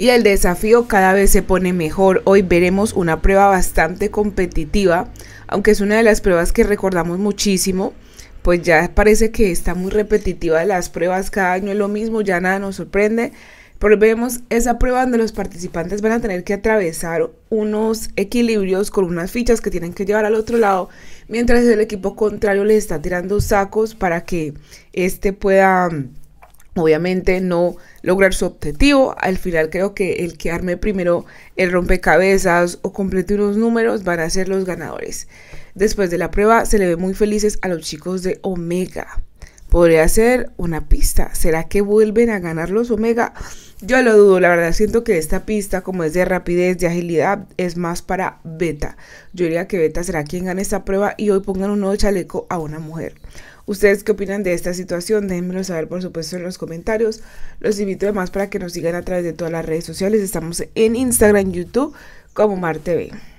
y el desafío cada vez se pone mejor. Hoy veremos una prueba bastante competitiva, aunque es una de las pruebas que recordamos muchísimo, pues ya parece que está muy repetitiva las pruebas, cada año es lo mismo, ya nada nos sorprende. Pero vemos esa prueba donde los participantes van a tener que atravesar unos equilibrios con unas fichas que tienen que llevar al otro lado, mientras el equipo contrario les está tirando sacos para que este pueda obviamente no lograr su objetivo. Al final creo que el que arme primero el rompecabezas o complete unos números van a ser los ganadores. Después de la prueba se le ve muy felices a los chicos de Omega. Podría ser una pista. ¿Será que vuelven a ganar los Omega? Yo lo dudo, la verdad siento que esta pista, como es de rapidez, de agilidad, es más para Beta. Yo diría que Beta será quien gane esta prueba y hoy pongan un nuevo chaleco a una mujer. ¿Ustedes qué opinan de esta situación? Déjenmelo saber por supuesto en los comentarios. Los invito además para que nos sigan a través de todas las redes sociales. Estamos en Instagram, YouTube como MarTV.